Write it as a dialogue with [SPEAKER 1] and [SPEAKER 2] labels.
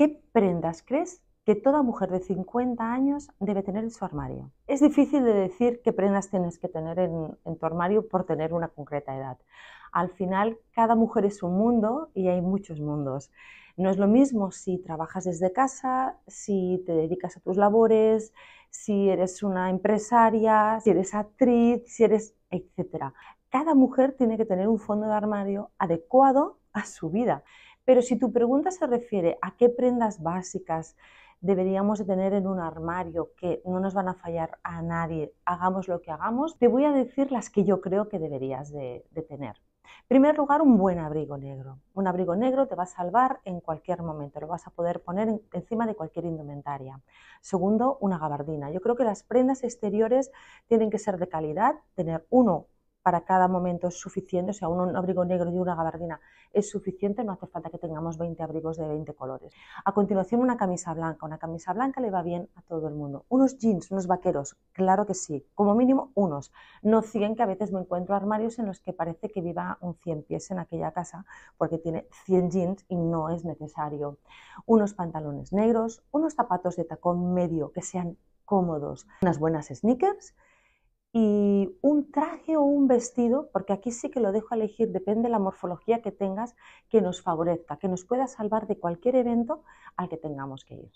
[SPEAKER 1] ¿Qué prendas crees que toda mujer de 50 años debe tener en su armario? Es difícil de decir qué prendas tienes que tener en, tu armario por tener una concreta edad. Al final, cada mujer es un mundo y hay muchos mundos. No es lo mismo si trabajas desde casa, si te dedicas a tus labores, si eres una empresaria, si eres actriz, si eres etcétera. Cada mujer tiene que tener un fondo de armario adecuado a su vida. Pero si tu pregunta se refiere a qué prendas básicas deberíamos tener en un armario que no nos van a fallar a nadie, hagamos lo que hagamos, te voy a decir las que yo creo que deberías de, tener. En primer lugar, un buen abrigo negro. Un abrigo negro te va a salvar en cualquier momento, lo vas a poder poner encima de cualquier indumentaria. Segundo, una gabardina. Yo creo que las prendas exteriores tienen que ser de calidad, tener uno para cada momento es suficiente, o sea, un, abrigo negro y una gabardina es suficiente, no hace falta que tengamos 20 abrigos de 20 colores. A continuación, una camisa blanca. Una camisa blanca le va bien a todo el mundo. Unos jeans, unos vaqueros, claro que sí, como mínimo unos, no 100, que a veces me encuentro armarios en los que parece que viva un 100 pies en aquella casa porque tiene 100 jeans y no es necesario. Unos pantalones negros, unos zapatos de tacón medio que sean cómodos, unas buenas sneakers y un traje o un vestido, porque aquí sí que lo dejo elegir, depende de la morfología que tengas, que nos favorezca, que nos pueda salvar de cualquier evento al que tengamos que ir.